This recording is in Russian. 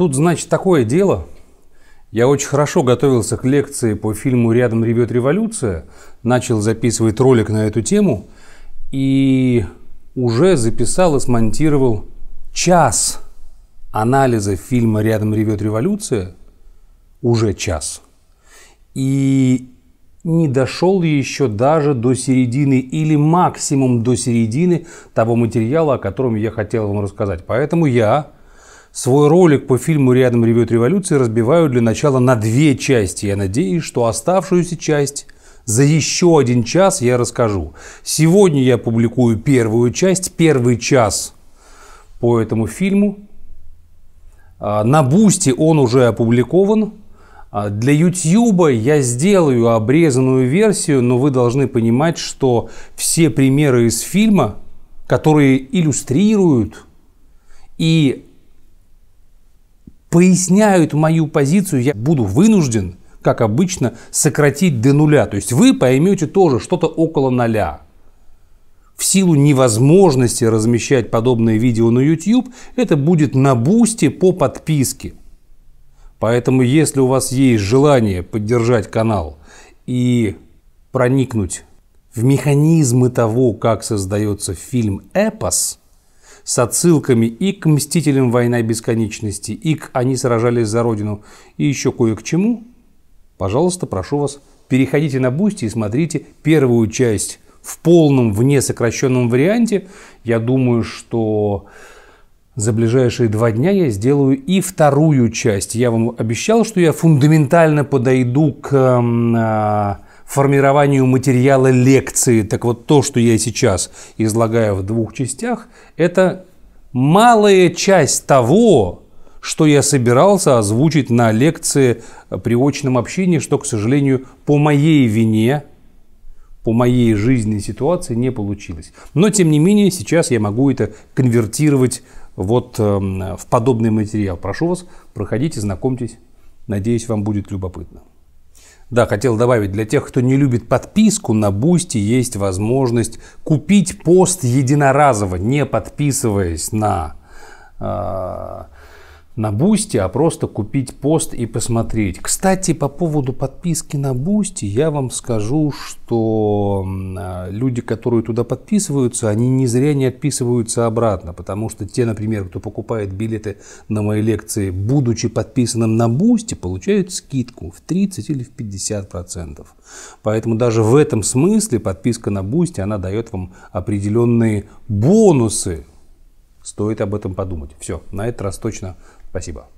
Тут, значит, такое дело. Я очень хорошо готовился к лекции по фильму «Рядом ревет революция», начал записывать ролик на эту тему и уже записал и смонтировал час анализа фильма «Рядом ревет революция», уже час. И не дошел еще даже до середины или максимум до середины того материала, о котором я хотел вам рассказать. Поэтому я Свой ролик по фильму «Рядом ревет революция» разбиваю для начала на две части. Я надеюсь, что оставшуюся часть за еще один час я расскажу. Сегодня я публикую первую часть, первый час по этому фильму. А, на Бусти он уже опубликован. А, для YouTube я сделаю обрезанную версию, но вы должны понимать, что все примеры из фильма, которые иллюстрируют и поясняют мою позицию, я буду вынужден, как обычно, сократить до нуля. То есть вы поймете тоже что-то около ноля. В силу невозможности размещать подобные видео на YouTube, это будет на бусте по подписке. Поэтому, если у вас есть желание поддержать канал и проникнуть в механизмы того, как создается фильм «Эпос», с отсылками и к «Мстителям. Война бесконечности», и к «Они сражались за Родину», и еще кое к чему, пожалуйста, прошу вас, переходите на Бусти и смотрите первую часть в полном, вне сокращенном варианте. Я думаю, что за ближайшие два дня я сделаю и вторую часть. Я вам обещал, что я фундаментально подойду к эм, а, формированию материала лекции. Так вот, то, что я сейчас излагаю в двух частях, это малая часть того, что я собирался озвучить на лекции э, при очном общении, что, к сожалению, по моей вине, по моей жизненной ситуации не получилось. Но, тем не менее, сейчас я могу это конвертировать вот эм, в подобный материал. Прошу вас, проходите, знакомьтесь. Надеюсь, вам будет любопытно. Да, хотел добавить, для тех, кто не любит подписку, на Бусти есть возможность купить пост единоразово, не подписываясь на э, на Бусти, а просто купить пост и посмотреть. Кстати, по поводу подписки на Бусти, я вам скажу, что а, люди, которые туда подписываются, они не зря не отписываются обратно, потому что те, например, кто покупает билеты на мои лекции, будучи подписанным на Бусти, получают скидку в 30 или в 50%. Поэтому даже в этом смысле подписка на Бусти, она дает вам определенные бонусы Стоит об этом подумать. Все, на этот раз точно спасибо.